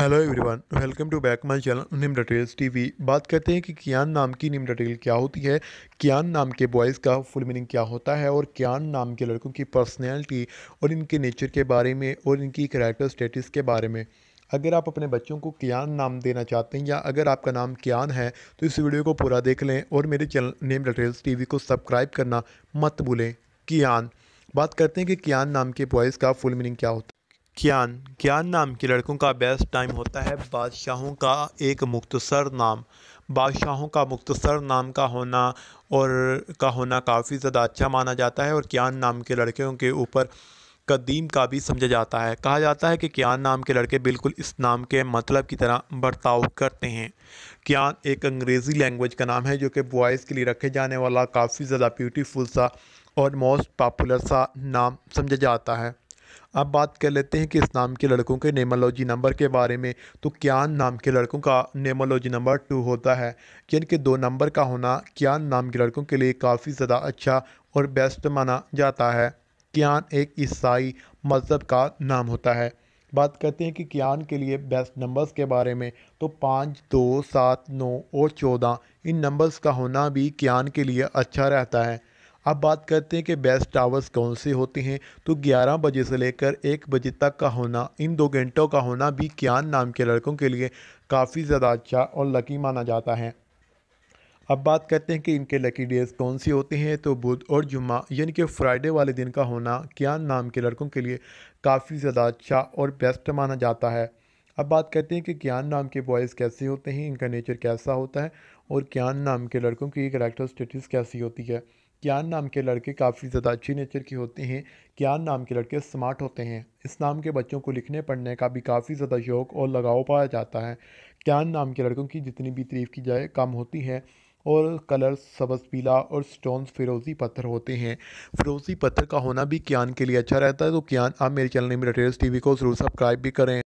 hello everyone welcome to back my channel name details TV बात करते हैं कि कियान नाम की निम डटेल क्या होती है कियान नाम के बॉयज़ का फुल मीनिंग क्या होता है और कियान नाम के लड़कों की पर्सनैलिटी और इनके नेचर के बारे में और इनकी करैक्टर स्टेटस के बारे में अगर आप अपने बच्चों को कियान नाम देना चाहते हैं या अगर आपका नाम कियान है तो इस वीडियो को पूरा देख लें और मेरे चैनल नेम डटेल्स टी को सब्सक्राइब करना मत भूलें कियान बात करते हैं कि कियान नाम के बॉयज़ का फुल मीनिंग क्या होता है कियान कियान नाम के लड़कों का बेस्ट टाइम होता है बादशाहों का एक मुख्तसर नाम बादशाहों का मुख्तसर नाम का होना और का होना काफ़ी ज़्यादा अच्छा माना जाता है और क्यान नाम के लड़कियों के ऊपर कदीम का भी समझा जाता है कहा जाता है कि क्यान नाम के लड़के बिल्कुल इस नाम के मतलब की तरह बर्ताव करते हैं क्यान एक अंग्रेज़ी लैंग्वेज का नाम है जो कि बॉयज़ के लिए रखे जाने वाला काफ़ी ज़्यादा ब्यूटीफुल सा और मोस्ट पॉपुलर सा नाम समझा जाता है अब बात कर लेते हैं कि इस नाम के लड़कों के नेमोलॉजी नंबर के बारे में तो क्यान नाम के लड़कों का नेमोलॉजी नंबर टू होता है जिनके दो नंबर का होना क्यान नाम के लड़कों के लिए काफ़ी ज़्यादा अच्छा और बेस्ट माना जाता है क्यान एक ईसाई मज़हब का नाम होता है बात करते हैं कि क्यान के लिए बेस्ट नंबर्स के बारे में तो पाँच दो सात नौ और चौदह इन नंबर्स का होना भी क्यान के लिए अच्छा रहता है अब बात करते हैं कि बेस्ट आवर्स कौन से होते हैं तो 11 बजे से लेकर एक बजे तक का होना इन दो घंटों का होना भी क्यान नाम के लड़कों के लिए काफ़ी ज़्यादा अच्छा और लकी माना जाता है अब बात करते हैं कि इनके लकी डेज़ कौन सी होते हैं तो बुध और जुम्मा यानी कि फ्राइडे वाले दिन का होना क्यान नाम के लड़कों के लिए काफ़ी ज़्यादा अच्छा और बेस्ट माना जाता है अब बात करते हैं कि क्यान नाम के बॉयज़ कैसे होते हैं इनका नेचर कैसा होता है और क्यान नाम के लड़कों की करेक्टर स्टेटस कैसी होती है क्यान नाम के लड़के काफ़ी ज़्यादा अच्छी नेचर के होते हैं क्यान नाम के लड़के स्मार्ट होते हैं इस नाम के बच्चों को लिखने पढ़ने का भी काफ़ी ज़्यादा शौक़ और लगाव पाया जाता है क्यान नाम के लड़कों की जितनी भी तरीफ की जाए कम होती है और कलर सब्ज़ पीला और स्टोन फिरोज़ी पत्थर होते हैं फिरोज़ी पत्थर का होना भी क्यान के लिए अच्छा रहता है तो क्यान आप मेरे चैनल मेरा टी टीवी को ज़रूर सब्सक्राइब भी करें